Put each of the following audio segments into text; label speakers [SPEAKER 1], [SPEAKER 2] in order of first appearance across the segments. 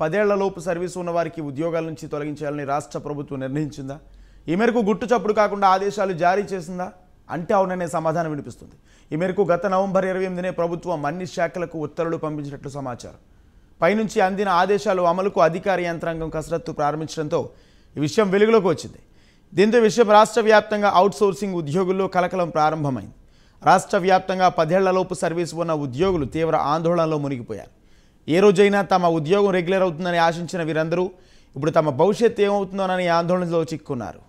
[SPEAKER 1] పదేళ్లలోపు service ఉన్న వారికి ఉద్యోగాల నుంచి తొలగించాలని రాష్ట్ర ప్రభుత్వం నిర్ణయించిందా ఈ మేరకు గుట్టు చప్పుడు కాకుండా ఆదేశాలు జారీ చేసిందా అంటే అవుననే సమాధానం వినిపిస్తుంది ఈ మేరకు గత నవంబర్ ఇరవై ఎనిమిదినే ప్రభుత్వం అన్ని శాఖలకు ఉత్తర్వులు పంపించినట్లు సమాచారం పైనుంచి అందిన ఆదేశాలు అమలుకు అధికార యంత్రాంగం కసరత్తు ప్రారంభించడంతో ఈ విషయం వెలుగులోకి వచ్చింది దీంతో విషయం రాష్ట్ర వ్యాప్తంగా అవుట్సోర్సింగ్ ఉద్యోగుల్లో కలకలం ప్రారంభమైంది రాష్ట్ర వ్యాప్తంగా పదేళ్లలోపు సర్వీసు ఉన్న ఉద్యోగులు తీవ్ర ఆందోళనలో మునిగిపోయారు ఏ రోజైనా తమ ఉద్యోగం రెగ్యులర్ అవుతుందని ఆశించిన వీరందరూ ఇప్పుడు తమ భవిష్యత్తు ఏమవుతుందోనని ఆందోళనలో చిక్కున్నారు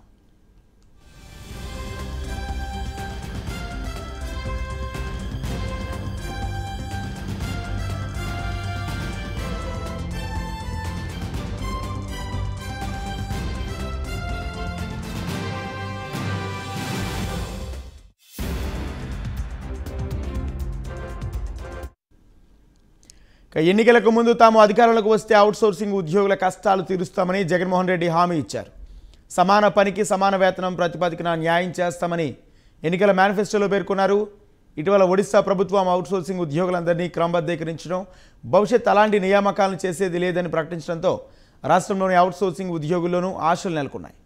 [SPEAKER 1] ఎన్నికలకు ముందు తాము అధికారంలోకి వస్తే అవుట్సోర్సింగ్ ఉద్యోగుల కష్టాలు తీరుస్తామని జగన్మోహన్ రెడ్డి హామీ ఇచ్చారు సమాన పనికి సమాన వేతనం ప్రతిపాదికన న్యాయం చేస్తామని ఎన్నికల మేనిఫెస్టోలో పేర్కొన్నారు ఇటీవల ఒడిశా ప్రభుత్వం అవుట్సోర్సింగ్ ఉద్యోగులందరినీ క్రమబద్ధీకరించడం భవిష్యత్ అలాంటి నియామకాలను చేసేది లేదని ప్రకటించడంతో రాష్ట్రంలోని అవుట్సోర్సింగ్ ఉద్యోగుల్లోనూ ఆశలు నెలకొన్నాయి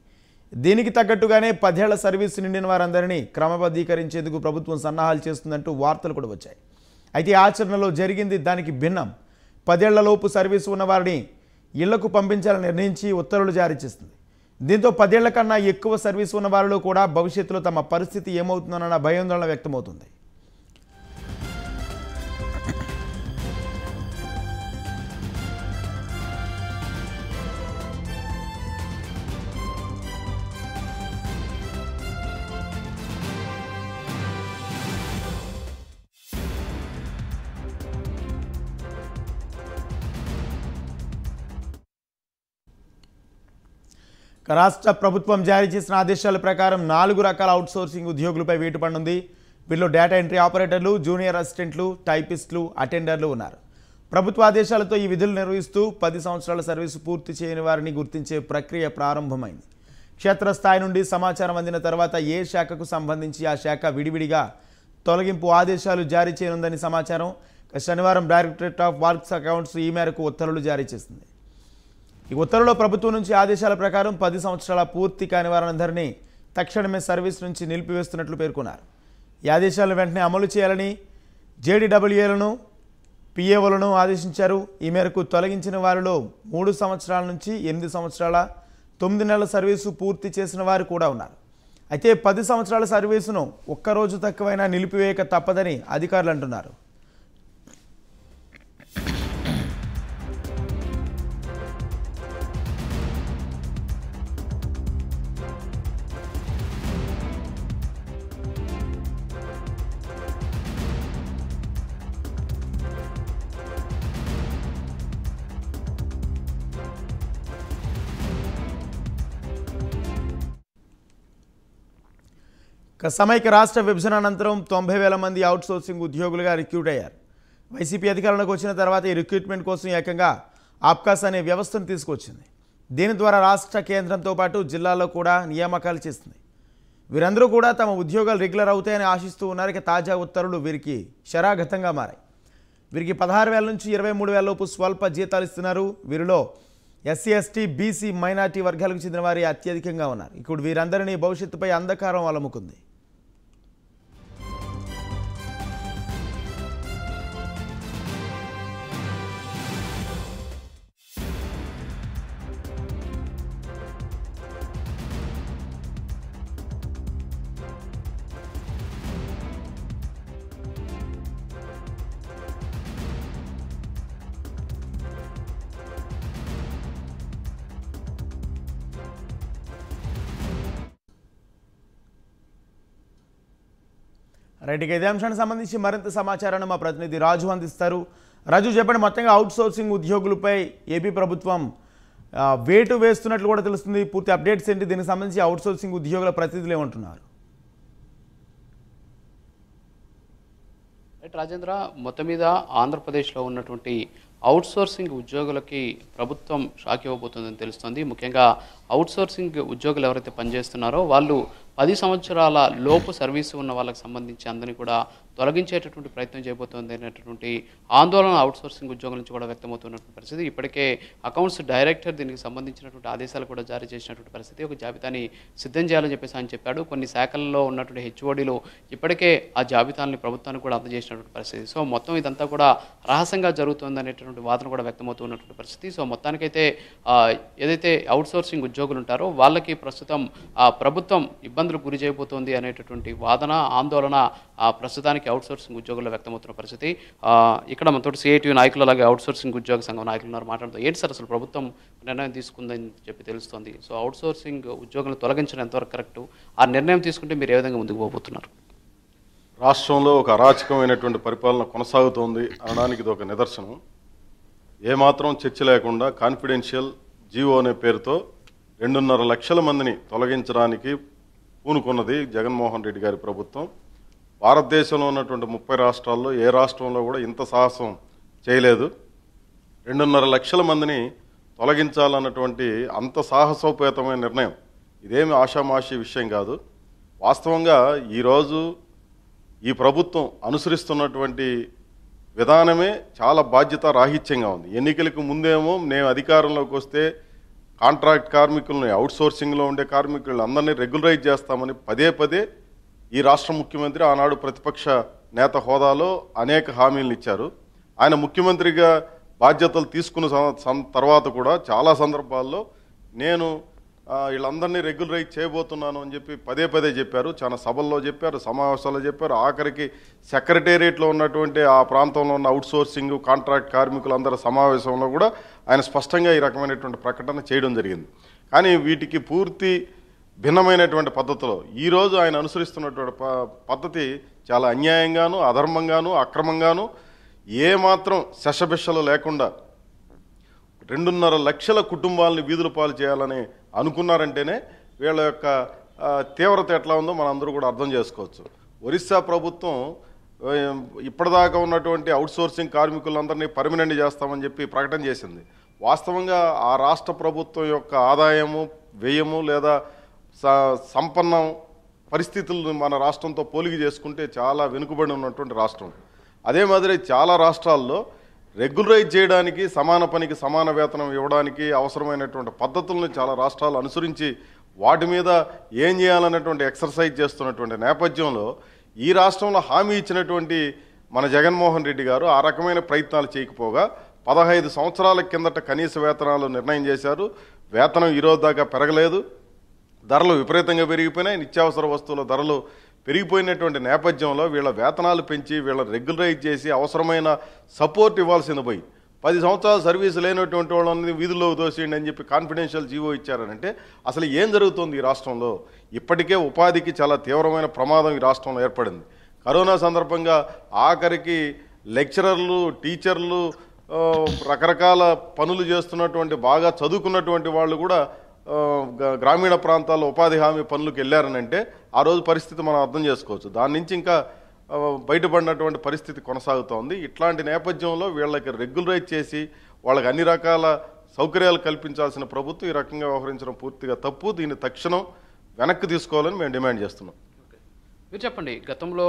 [SPEAKER 1] దీనికి తగ్గట్టుగానే పదేళ్ల సర్వీసు నిండిన వారందరినీ క్రమబద్ధీకరించేందుకు ప్రభుత్వం సన్నాహాలు చేస్తుందంటూ వార్తలు కూడా వచ్చాయి అయితే ఆచరణలో జరిగింది దానికి భిన్నం పదేళ్లలోపు సర్వీసు ఉన్నవారిని ఇళ్లకు పంపించాలని నిర్ణయించి ఉత్తర్వులు జారీ చేస్తుంది దీంతో పదేళ్ల కన్నా ఎక్కువ సర్వీసు ఉన్న వారిలో కూడా భవిష్యత్తులో తమ పరిస్థితి ఏమవుతుందన్న భయాందోళన వ్యక్తమవుతుంది రాష్ట్ర ప్రభుత్వం జారీ చేసిన ఆదేశాల ప్రకారం నాలుగు రకాల అవుట్సోర్సింగ్ ఉద్యోగులపై వేటు పడుంది వీళ్ళు డేటా ఎంట్రీ ఆపరేటర్లు జూనియర్ అసిస్టెంట్లు టైపిస్టులు అటెండర్లు ఉన్నారు ప్రభుత్వ ఆదేశాలతో ఈ విధులు నిర్వహిస్తూ పది సంవత్సరాల సర్వీసు పూర్తి చేయని వారిని గుర్తించే ప్రక్రియ ప్రారంభమైంది క్షేత్రస్థాయి నుండి సమాచారం అందిన తర్వాత ఏ శాఖకు సంబంధించి ఆ శాఖ విడివిడిగా తొలగింపు ఆదేశాలు జారీ చేయనుందని సమాచారం శనివారం డైరెక్టరేట్ ఆఫ్ వర్క్స్ అకౌంట్స్ ఈ మేరకు ఉత్తర్వులు జారీ చేసింది ఈ ఉత్తర్వులో ప్రభుత్వం నుంచి ఆదేశాల ప్రకారం పది సంవత్సరాల పూర్తి కాని వారందరినీ తక్షణమే సర్వీస్ నుంచి నిలిపివేస్తున్నట్లు పేర్కొన్నారు ఈ ఆదేశాలను వెంటనే అమలు చేయాలని జేడీడబ్ల్యూఏలను పిఏఓలను ఆదేశించారు ఈ మేరకు తొలగించిన వారిలో మూడు సంవత్సరాల నుంచి ఎనిమిది సంవత్సరాల తొమ్మిది నెలల సర్వీసు పూర్తి చేసిన వారు కూడా ఉన్నారు అయితే పది సంవత్సరాల సర్వీసును ఒక్కరోజు తక్కువైనా నిలిపివేయక తప్పదని అధికారులు అంటున్నారు సమైక్య రాష్ట్ర విభజన అనంతరం తొంభై వేల మంది అవుట్సోర్సింగ్ ఉద్యోగులుగా రిక్రూట్ అయ్యారు వైసీపీ అధికారంలోకి వచ్చిన తర్వాత ఈ రిక్రూట్మెంట్ కోసం ఏకంగా అబ్కాస్ అనే వ్యవస్థను తీసుకొచ్చింది దీని ద్వారా రాష్ట్ర కేంద్రంతో పాటు జిల్లాలో కూడా నియామకాలు చేస్తుంది వీరందరూ కూడా తమ ఉద్యోగాలు రెగ్యులర్ అవుతాయని ఆశిస్తూ ఉన్నారు తాజా ఉత్తర్వులు వీరికి శరాఘతంగా మారాయి వీరికి పదహారు వేల నుంచి ఇరవై మూడు వేల లోపు స్వల్ప జీతాలు ఇస్తున్నారు వీరిలో ఎస్సీ ఎస్టీ బీసీ మైనార్టీ వర్గాలకు చెందిన వారి అత్యధికంగా ఉన్నారు ఇప్పుడు వీరందరినీ భవిష్యత్తుపై అంధకారం అలముకుంది ఇక ఇదే అంశానికి సంబంధించి మరింత సమాచారాన్ని మా ప్రతినిధి రాజు అందిస్తారు రాజు చెప్పండి మొత్తంగా అవుట్ సోర్సింగ్ ఉద్యోగులపై ఏపీ ప్రభుత్వం వేటు వేస్తున్నట్లు కూడా తెలుస్తుంది పూర్తి అప్డేట్స్ ఏంటి దీనికి సంబంధించి అవుట్ సోర్సింగ్ ఉద్యోగుల ప్రతినిధులు ఏమంటున్నారు
[SPEAKER 2] రాజేంద్ర మొత్తం మీద ఆంధ్రప్రదేశ్లో ఉన్నటువంటి అవుట్సోర్సింగ్ ఉద్యోగులకి ప్రభుత్వం షాక్ ఇవ్వబోతుందని తెలుస్తుంది ముఖ్యంగా అవుట్సోర్సింగ్ ఉద్యోగులు ఎవరైతే పనిచేస్తున్నారో వాళ్ళు పది సంవత్సరాల లోపు సర్వీసు ఉన్న వాళ్ళకి సంబంధించి అందరినీ కూడా తొలగించేటటువంటి ప్రయత్నం చేయబోతోంది అనేటటువంటి ఆందోళన అవుట్సోర్సింగ్ ఉద్యోగుల నుంచి కూడా వ్యక్తమవుతున్నటువంటి పరిస్థితి ఇప్పటికే అకౌంట్స్ డైరెక్టర్ దీనికి సంబంధించినటువంటి ఆదేశాలు కూడా జారీ చేసినటువంటి పరిస్థితి ఒక జాబితాని సిద్ధం చేయాలని చెప్పేసి ఆయన చెప్పాడు కొన్ని శాఖల్లో ఉన్నటువంటి హెచ్ఓడీలు ఇప్పటికే ఆ జాబితాలని ప్రభుత్వానికి కూడా అందజేసినటువంటి పరిస్థితి సో మొత్తం ఇదంతా కూడా రహస్యంగా జరుగుతుంది అనేటటువంటి వాదన కూడా వ్యక్తమవుతున్నటువంటి పరిస్థితి సో మొత్తానికైతే ఏదైతే అవుట్సోర్సింగ్ ఉద్యోగులు ఉంటారో వాళ్ళకి ప్రస్తుతం ప్రభుత్వం ఇబ్బంది ఇబ్బందులు గురి చేయబోతోంది అనేటటువంటి వాదన ఆందోళన ప్రస్తుతానికి అవుట్సోర్సింగ్ ఉద్యోగుల్లో వ్యక్తమవుతున్న పరిస్థితి ఇక్కడ మనతో సిఐటియు నాయకులు అలాగే అవుట్సోర్సింగ్ ఉద్యోగ సంఘం నాయకులు ఉన్నారు మాట్లాడుతూ ఏంటి సార్ అసలు ప్రభుత్వం నిర్ణయం తీసుకుందని చెప్పి తెలుస్తోంది సో అవుట్సోర్సింగ్ ఉద్యోగులను తొలగించడం ఎంతవరకు కరెక్ట్ ఆ నిర్ణయం తీసుకుంటే మీరు ఏ విధంగా ముందుకు పోబోతున్నారు
[SPEAKER 3] రాష్ట్రంలో ఒక అరాచకమైనటువంటి పరిపాలన కొనసాగుతోంది అనడానికి ఇది ఒక నిదర్శనం ఏమాత్రం చర్చ లేకుండా కాన్ఫిడెన్షియల్ జీవో అనే పేరుతో రెండున్నర లక్షల మందిని తొలగించడానికి పూనుకున్నది జగన్మోహన్ రెడ్డి గారి ప్రభుత్వం భారతదేశంలో ఉన్నటువంటి ముప్పై రాష్ట్రాల్లో ఏ రాష్ట్రంలో కూడా ఇంత సాహసం చేయలేదు రెండున్నర లక్షల మందిని తొలగించాలన్నటువంటి అంత సాహసోపేతమైన నిర్ణయం ఇదేమి ఆషామాషి విషయం కాదు వాస్తవంగా ఈరోజు ఈ ప్రభుత్వం అనుసరిస్తున్నటువంటి విధానమే చాలా బాధ్యత రాహిత్యంగా ఉంది ఎన్నికలకు ముందేమో మేము అధికారంలోకి వస్తే కాంట్రాక్ట్ కార్మికులను అవుట్సోర్సింగ్లో ఉండే కార్మికులను అందరినీ రెగ్యులరైజ్ చేస్తామని పదే పదే ఈ రాష్ట్ర ముఖ్యమంత్రి ఆనాడు ప్రతిపక్ష నేత హోదాలో అనేక హామీలను ఇచ్చారు ఆయన ముఖ్యమంత్రిగా బాధ్యతలు తీసుకున్న తర్వాత కూడా చాలా సందర్భాల్లో నేను వీళ్ళందరినీ రెగ్యులరైజ్ చేయబోతున్నాను అని చెప్పి పదే పదే చెప్పారు చాలా సభల్లో చెప్పారు సమావేశాల్లో చెప్పారు ఆఖరికి సెక్రటేరియట్లో ఉన్నటువంటి ఆ ప్రాంతంలో ఉన్న అవుట్సోర్సింగ్ కాంట్రాక్ట్ కార్మికులందరి సమావేశంలో కూడా ఆయన స్పష్టంగా ఈ రకమైనటువంటి ప్రకటన చేయడం జరిగింది కానీ వీటికి పూర్తి భిన్నమైనటువంటి పద్ధతిలో ఈరోజు ఆయన అనుసరిస్తున్నటువంటి పద్ధతి చాలా అన్యాయంగాను అధర్మంగాను అక్రమంగాను ఏమాత్రం శశభిషలు లేకుండా రెండున్నర లక్షల కుటుంబాలని వీధుల పాలు చేయాలని అనుకున్నారంటేనే వీళ్ళ యొక్క తీవ్రత ఎట్లా ఉందో మనందరూ కూడా అర్థం చేసుకోవచ్చు ఒరిస్సా ప్రభుత్వం ఇప్పటిదాకా ఉన్నటువంటి అవుట్సోర్సింగ్ కార్మికులందరినీ పర్మినెంట్ చేస్తామని చెప్పి ప్రకటన చేసింది వాస్తవంగా ఆ రాష్ట్ర ప్రభుత్వం యొక్క ఆదాయము వ్యయము లేదా సంపన్నం పరిస్థితులను మన రాష్ట్రంతో పోలిగి చేసుకుంటే చాలా వెనుకబడి ఉన్నటువంటి రాష్ట్రం అదే మాదిరి చాలా రాష్ట్రాల్లో రెగ్యులరైజ్ చేయడానికి సమాన పనికి సమాన వేతనం ఇవ్వడానికి అవసరమైనటువంటి పద్ధతులను చాలా రాష్ట్రాలు అనుసరించి వాటి మీద ఏం చేయాలన్నటువంటి ఎక్సర్సైజ్ చేస్తున్నటువంటి నేపథ్యంలో ఈ రాష్ట్రంలో హామీ ఇచ్చినటువంటి మన జగన్మోహన్ రెడ్డి గారు ఆ రకమైన ప్రయత్నాలు చేయకపోగా పదహైదు సంవత్సరాల కిందట కనీస వేతనాలు నిర్ణయం చేశారు వేతనం ఈరోజు దాకా పెరగలేదు ధరలు విపరీతంగా పెరిగిపోయినాయి నిత్యావసర వస్తువుల ధరలు పెరిగిపోయినటువంటి నేపథ్యంలో వీళ్ళ వేతనాలు పెంచి వీళ్ళ రెగ్యులరైజ్ చేసి అవసరమైన సపోర్ట్ ఇవ్వాల్సింది పోయి పది సంవత్సరాల సర్వీస్ లేనటువంటి వాళ్ళని వీధుల్లో తోసేయండి అని చెప్పి కాన్ఫిడెన్షియల్ జీవో ఇచ్చారనంటే అసలు ఏం జరుగుతుంది ఈ రాష్ట్రంలో ఇప్పటికే ఉపాధికి చాలా తీవ్రమైన ప్రమాదం ఈ రాష్ట్రంలో ఏర్పడింది కరోనా సందర్భంగా ఆఖరికి లెక్చరర్లు టీచర్లు రకరకాల పనులు చేస్తున్నటువంటి బాగా చదువుకున్నటువంటి వాళ్ళు కూడా గ్రామీణ ప్రాంతాల్లో ఉపాధి హామీ పనులకు వెళ్ళారనంటే ఆ రోజు పరిస్థితి మనం అర్థం చేసుకోవచ్చు దాని నుంచి ఇంకా బయటపడినటువంటి పరిస్థితి కొనసాగుతోంది ఇట్లాంటి నేపథ్యంలో వీళ్ళకి రెగ్యులరైజ్ చేసి వాళ్ళకి అన్ని రకాల సౌకర్యాలు కల్పించాల్సిన ప్రభుత్వం ఈ రకంగా వ్యవహరించడం పూర్తిగా తప్పు దీన్ని తక్షణం వెనక్కి తీసుకోవాలని మేము డిమాండ్ చేస్తున్నాం
[SPEAKER 2] మీరు చెప్పండి గతంలో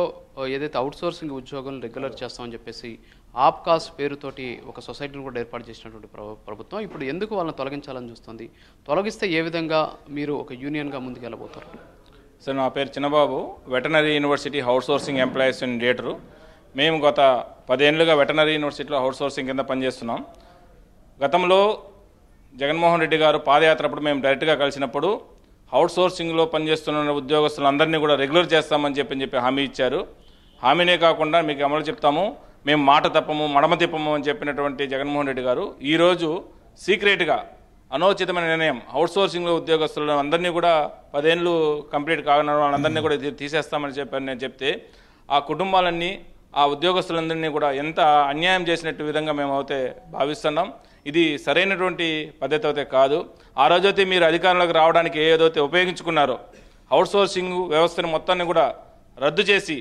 [SPEAKER 2] ఏదైతే అవుట్సోర్సింగ్ ఉద్యోగం రెగ్యులర్ చేస్తామని చెప్పేసి ఆప్కాస్ పేరుతోటి ఒక సొసైటీని కూడా ఏర్పాటు చేసినటువంటి ప్రభుత్వం ఇప్పుడు ఎందుకు వాళ్ళని తొలగించాలని చూస్తుంది తొలగిస్తే ఏ విధంగా మీరు ఒక యూనియన్గా ముందుకు వెళ్ళబోతారు
[SPEAKER 4] సో నా పేరు Chinnababu veterinary university outsourcing employees డేటరు మేము గత పదేళ్ళుగా వెటనరీ యూనివర్సిటీలో హౌస్ సోర్సింగ్ కింద పనిచేస్తున్నాం గతంలో జగన్మోహన్ రెడ్డి గారు పాదయాత్ర అప్పుడు మేము డైరెక్ట్గా కలిసినప్పుడు హౌస్ సోర్సింగ్లో పనిచేస్తున్న ఉద్యోగస్తులందరినీ కూడా రెగ్యులర్ చేస్తామని చెప్పి చెప్పి హామీ ఇచ్చారు హామీనే కాకుండా మీకు అమలు చెప్తాము మేము మాట తప్పము మడమ తిప్పము అని చెప్పినటువంటి జగన్మోహన్ రెడ్డి గారు ఈరోజు సీక్రెట్గా అనోచితమైన నిర్ణయం అవుట్సోర్సింగ్లో ఉద్యోగస్తులను అందరినీ కూడా పదేళ్ళు కంప్లీట్ కాగన వాళ్ళందరినీ కూడా తీసేస్తామని చెప్పారు నేను చెప్తే ఆ కుటుంబాలన్నీ ఆ ఉద్యోగస్తులందరినీ కూడా ఎంత అన్యాయం చేసినట్టు విధంగా మేము అయితే భావిస్తున్నాం ఇది సరైనటువంటి పద్ధతి అయితే కాదు ఆ రోజైతే మీరు అధికారంలోకి రావడానికి ఏదైతే ఉపయోగించుకున్నారో అవుట్సోర్సింగ్ వ్యవస్థను మొత్తాన్ని కూడా రద్దు చేసి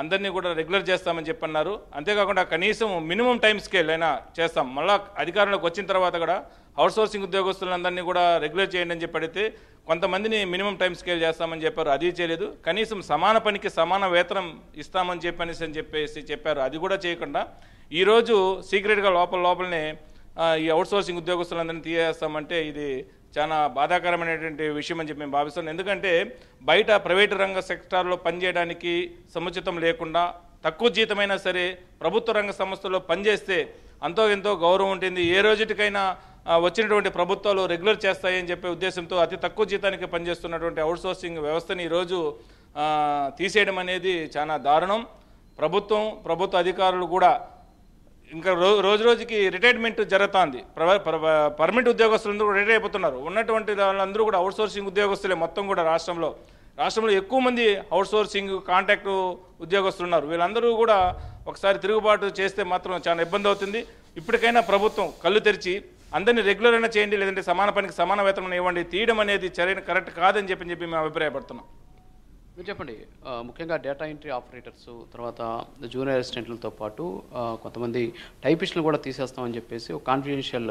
[SPEAKER 4] అందరినీ కూడా రెగ్యులర్ చేస్తామని చెప్పన్నారు అంతేకాకుండా కనీసం మినిమం టైం స్కేల్ అయినా చేస్తాం మళ్ళీ అధికారంలోకి వచ్చిన తర్వాత కూడా అవుట్సోర్సింగ్ ఉద్యోగస్తులందరినీ కూడా రెగ్యులర్ చేయండి అని చెప్పి కొంతమందిని మినిమం టైం స్కేల్ చేస్తామని చెప్పారు అది చేయలేదు కనీసం సమాన పనికి సమాన వేతనం ఇస్తామని చెప్పనేసి అని చెప్పేసి చెప్పారు అది కూడా చేయకుండా ఈరోజు సీక్రెట్గా లోపల లోపలనే ఈ అవుట్సోర్సింగ్ ఉద్యోగస్తులందరినీ తీయేస్తామంటే ఇది చాలా బాధాకరమైనటువంటి విషయం అని చెప్పి మేము భావిస్తున్నాం ఎందుకంటే బయట ప్రైవేటు రంగ సెక్టార్లో పనిచేయడానికి సముచితం లేకుండా తక్కువ జీతమైనా సరే ప్రభుత్వ రంగ సంస్థల్లో పనిచేస్తే అంతో ఎంతో గౌరవం ఉంటుంది ఏ రోజుటికైనా వచ్చినటువంటి ప్రభుత్వాలు రెగ్యులర్ చేస్తాయని చెప్పే ఉద్దేశంతో అతి తక్కువ జీతానికి పనిచేస్తున్నటువంటి అవుట్సోర్సింగ్ వ్యవస్థని ఈరోజు తీసేయడం అనేది చాలా దారుణం ప్రభుత్వం ప్రభుత్వ అధికారులు కూడా ఇంకా రో రోజు రోజుకి రిటైర్మెంట్ జరుగుతుంది పర్మనెంట్ ఉద్యోగస్తులందరూ కూడా రిటైర్ అయిపోతున్నారు ఉన్నటువంటి వాళ్ళందరూ కూడా అవుట్సోర్సింగ్ ఉద్యోగస్తులే మొత్తం కూడా రాష్ట్రంలో రాష్ట్రంలో ఎక్కువ మంది అవుట్సోర్సింగ్ కాంట్రాక్టు ఉద్యోగస్తులు ఉన్నారు వీళ్ళందరూ కూడా ఒకసారి తిరుగుబాటు చేస్తే మాత్రం చాలా ఇబ్బంది అవుతుంది ఇప్పటికైనా ప్రభుత్వం కళ్ళు తెరిచి అందరినీ రెగ్యులర్ అయినా చేయండి లేదంటే సమాన పనికి సమాన వేతనం ఇవ్వండి తీయడం అనేది సరైన కరెక్ట్ కాదని చెప్పి చెప్పి మేము అభిప్రాయపడుతున్నాం
[SPEAKER 2] మీరు చెప్పండి ముఖ్యంగా డేటా ఎంట్రీ ఆపరేటర్స్ తర్వాత జూనియర్ అసిస్టెంట్లతో పాటు కొంతమంది టైపిస్టులు కూడా తీసేస్తామని చెప్పేసి ఒక కాన్ఫిడెన్షియల్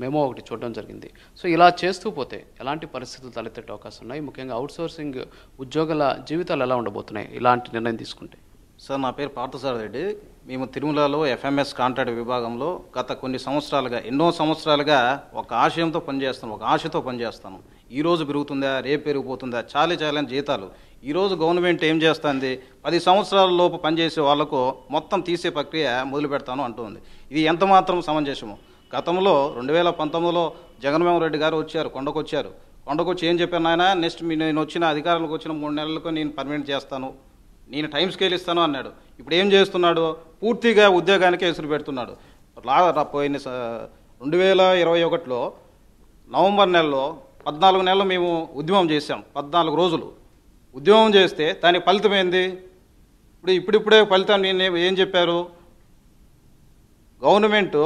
[SPEAKER 2] మేమో ఒకటి చూడడం జరిగింది సో ఇలా చేస్తూ పోతే ఎలాంటి పరిస్థితులు తలెత్తే అవకాశం ఉన్నాయి ముఖ్యంగా అవుట్సోర్సింగ్ ఉద్యోగాల జీవితాలు ఎలా ఉండబోతున్నాయి ఇలాంటి నిర్ణయం తీసుకుంటే సార్ నా పేరు
[SPEAKER 5] పార్థసార రెడ్డి మేము తిరుమలలో ఎఫ్ఎంఎస్ కాంట్రాక్ట్ విభాగంలో గత కొన్ని సంవత్సరాలుగా ఎన్నో సంవత్సరాలుగా ఒక ఆశయంతో పనిచేస్తాను ఒక ఆశతో పనిచేస్తాను ఈరోజు పెరుగుతుందా రేపు పెరిగిపోతుందా చాలే చాలని జీతాలు ఈరోజు గవర్నమెంట్ ఏం చేస్తుంది పది సంవత్సరాల లోపు పనిచేసే వాళ్లకు మొత్తం తీసే ప్రక్రియ మొదలు పెడతాను అంటుంది ఇది ఎంత మాత్రం సమంజసము గతంలో రెండు వేల పంతొమ్మిదిలో జగన్మోహన్ రెడ్డి గారు వచ్చారు కొండకొచ్చారు కొండకొచ్చి ఏం చెప్పాను ఆయన నెక్స్ట్ నేను వచ్చిన అధికారులకు వచ్చిన మూడు నెలలకు నేను పర్మనెంట్ చేస్తాను నేను టైం స్కేల్ ఇస్తాను అన్నాడు ఇప్పుడు ఏం చేస్తున్నాడు పూర్తిగా ఉద్యోగానికి ఎసురు పెడుతున్నాడు పోయిన రెండు వేల ఇరవై ఒకటిలో నవంబర్ నెలలో పద్నాలుగు నెలలు మేము ఉద్యమం చేసాం పద్నాలుగు రోజులు ఉద్యమం చేస్తే దానికి ఫలితం ఏంది ఇప్పుడు ఇప్పుడిప్పుడే ఫలితం నేను ఏం చెప్పారు గవర్నమెంటు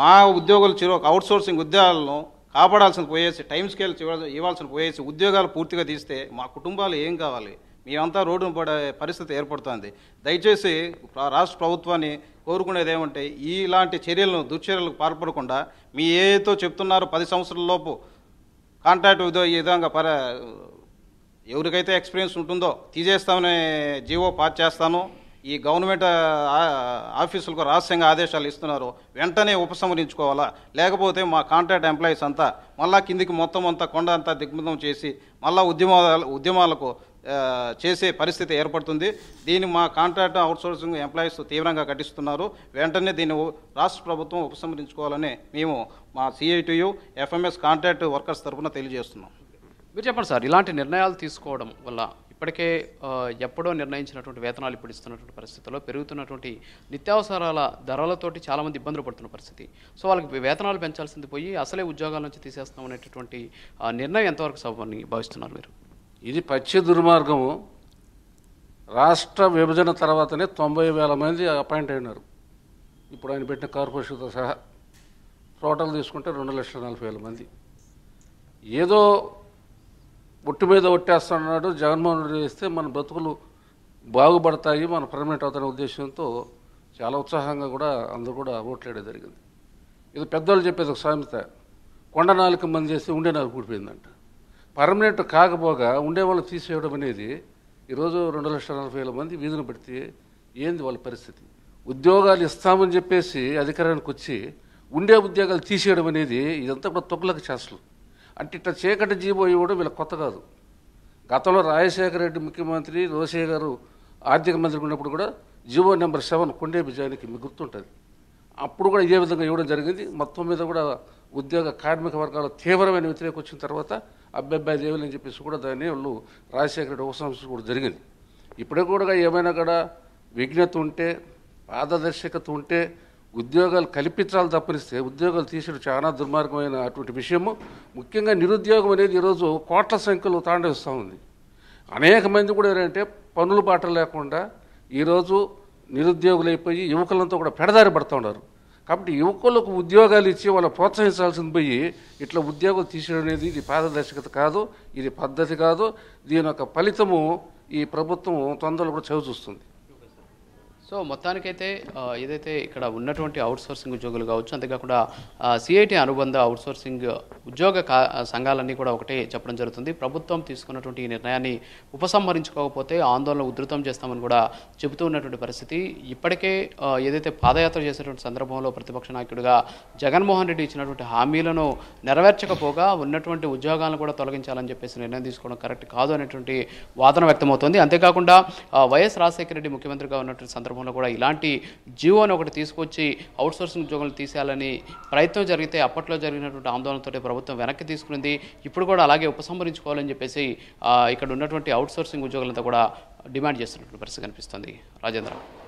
[SPEAKER 5] మా ఉద్యోగులు చిరు అవుట్సోర్సింగ్ ఉద్యోగాలను కాపాడాల్సిన పోయేసి టైం స్కేల్ ఇవ్వాల్సిన పోయేసి ఉద్యోగాలు పూర్తిగా తీస్తే మా కుటుంబాలు ఏం కావాలి మేమంతా రోడ్డు పడే పరిస్థితి ఏర్పడుతుంది దయచేసి రాష్ట్ర ప్రభుత్వాన్ని కోరుకునేది ఏమంటే ఇలాంటి చర్యలను దుర్చర్యలకు పాల్పడకుండా మీ ఏతో చెప్తున్నారో పది సంవత్సరాల లోపు కాంట్రాక్ట్ ఈ విధంగా పర ఎవరికైతే ఎక్స్పీరియన్స్ ఉంటుందో తీసేస్తామనే జీవో పాస్ చేస్తాను ఈ గవర్నమెంట్ ఆఫీసులకు రహస్యంగా ఆదేశాలు ఇస్తున్నారు వెంటనే ఉపసంహరించుకోవాలా లేకపోతే మా కాంట్రాక్ట్ ఎంప్లాయీస్ అంతా మళ్ళా కిందికి మొత్తం అంతా కొండ అంతా దిగ్మతం చేసి మళ్ళా ఉద్యమాల ఉద్యమాలకు చేసే పరిస్థితి ఏర్పడుతుంది దీన్ని మా కాంట్రాక్ట్ అవుట్సోర్సింగ్ ఎంప్లాయీస్ తీవ్రంగా ఘటిస్తున్నారు వెంటనే దీన్ని రాష్ట్ర ప్రభుత్వం ఉపసంహరించుకోవాలని మేము
[SPEAKER 2] మా సిఐటియు ఎఫ్ఎంఎస్ కాంట్రాక్ట్ వర్కర్స్ తరఫున తెలియజేస్తున్నాం మీరు చెప్పండి సార్ ఇలాంటి నిర్ణయాలు తీసుకోవడం వల్ల ఇప్పటికే ఎప్పుడో నిర్ణయించినటువంటి వేతనాలు ఇప్పుడు ఇస్తున్నటువంటి పరిస్థితుల్లో పెరుగుతున్నటువంటి నిత్యావసరాల ధరలతోటి చాలామంది ఇబ్బందులు పడుతున్న పరిస్థితి సో వాళ్ళకి వేతనాలు పెంచాల్సింది పోయి అసలే ఉద్యోగాల నుంచి తీసేస్తాం అనేటటువంటి నిర్ణయం ఎంతవరకు సభని భావిస్తున్నారు మీరు ఇది పచ్చి దుర్మార్గము రాష్ట్ర విభజన తర్వాతనే
[SPEAKER 6] తొంభై వేల మంది అపాయింట్ అయినారు ఇప్పుడు ఆయన పెట్టిన కార్పొరేషన్తో సహా టోటల్ తీసుకుంటే రెండు లక్షల నలభై వేల మంది ఏదో ఒట్టి మీద ఒట్టేస్తున్నాడు జగన్మోహన్ రెడ్డి వేస్తే మన బతుకులు బాగుపడతాయి మన పర్మనెంట్ అవుతున్న ఉద్దేశంతో చాలా ఉత్సాహంగా కూడా అందరూ కూడా ఓట్లేయడం జరిగింది ఇది పెద్దవాళ్ళు చెప్పేది ఒక సామెత కొండ నాలుగు మంది చేస్తే ఉండే నాకు కూడిపోయిందంట పర్మనెంట్ కాకపోగా ఉండే వాళ్ళు తీసేయడం అనేది ఈరోజు రెండు లక్షల నలభై వేల మంది వీధిని పడితే ఏంది వాళ్ళ పరిస్థితి ఉద్యోగాలు ఇస్తామని చెప్పేసి అధికారానికి వచ్చి ఉండే ఉద్యోగాలు తీసేయడం అనేది ఇదంతా కూడా తొక్కులకు చేసలు అంటే ఇట్లా చీకటి జీవో ఇవ్వడం వీళ్ళకి కొత్త కాదు గతంలో రాజశేఖర రెడ్డి ముఖ్యమంత్రి రోసే గారు ఆర్థిక మంత్రి ఉన్నప్పుడు కూడా జీవో నెంబర్ సెవెన్ కొండే విజయానికి మీకు గుర్తుంటుంది అప్పుడు కూడా ఏ విధంగా ఇవ్వడం జరిగింది మొత్తం మీద కూడా ఉద్యోగ కార్మిక వర్గాలు తీవ్రమైన వ్యతిరేకం వచ్చిన తర్వాత అబ్బాయి దేవులు అని చెప్పేసి కూడా దాన్ని వాళ్ళు రాజశేఖర రెడ్డి కూడా జరిగింది ఇప్పుడే కూడా ఏమైనా కూడా విజ్ఞత ఉంటే పారదర్శకత ఉంటే ఉద్యోగాలు కల్పించాలి తప్పనిస్తే ఉద్యోగాలు తీసేయడం చాలా దుర్మార్గమైన అటువంటి విషయము ముఖ్యంగా నిరుద్యోగం అనేది ఈరోజు కోట్ల సంఖ్యలో తాండవిస్తూ ఉంది అనేక మంది కూడా ఏంటంటే పనులు బాట లేకుండా ఈరోజు నిరుద్యోగులైపోయి యువకులంతా కూడా పెడదారి పడుతూ ఉన్నారు కాబట్టి యువకులకు ఉద్యోగాలు ఇచ్చి వాళ్ళు ప్రోత్సహించాల్సింది పోయి ఇట్లా ఉద్యోగం తీసేయడం అనేది ఇది పారదర్శకత కాదు ఇది పద్ధతి కాదు దీని
[SPEAKER 2] యొక్క ఫలితము ఈ ప్రభుత్వం తొందరలో కూడా చవి చూస్తుంది సో మొత్తానికైతే ఏదైతే ఇక్కడ ఉన్నటువంటి అవుట్సోర్సింగ్ ఉద్యోగులు కావచ్చు అంతేకాకుండా సిఐటి అనుబంధ అవుట్సోర్సింగ్ ఉద్యోగ సంఘాలన్నీ కూడా ఒకటే చెప్పడం జరుగుతుంది ప్రభుత్వం తీసుకున్నటువంటి ఈ నిర్ణయాన్ని ఉపసంహరించుకోకపోతే ఆందోళన ఉధృతం చేస్తామని కూడా చెబుతూ ఉన్నటువంటి పరిస్థితి ఇప్పటికే ఏదైతే పాదయాత్ర చేసినటువంటి సందర్భంలో ప్రతిపక్ష నాయకుడిగా జగన్మోహన్ రెడ్డి ఇచ్చినటువంటి హామీలను నెరవేర్చకపోగా ఉన్నటువంటి ఉద్యోగాలను కూడా తొలగించాలని చెప్పేసి నిర్ణయం తీసుకోవడం కరెక్ట్ కాదు అనేటువంటి వాదన వ్యక్తమవుతోంది అంతేకాకుండా వైఎస్ రాజశేఖర రెడ్డి ముఖ్యమంత్రిగా ఉన్నటువంటి సందర్భం సందర్భంలో కూడా ఇలాంటి జీవోని ఒకటి తీసుకొచ్చి అవుట్సోర్సింగ్ ఉద్యోగులు తీసేయాలని ప్రయత్నం జరిగితే అప్పట్లో జరిగినటువంటి ఆందోళనతో ప్రభుత్వం వెనక్కి తీసుకునింది ఇప్పుడు కూడా అలాగే ఉపసంహరించుకోవాలని చెప్పేసి ఇక్కడ ఉన్నటువంటి అవుట్సోర్సింగ్ ఉద్యోగులంతా కూడా డిమాండ్ చేస్తున్నటువంటి పరిస్థితి కనిపిస్తుంది రాజేంద్ర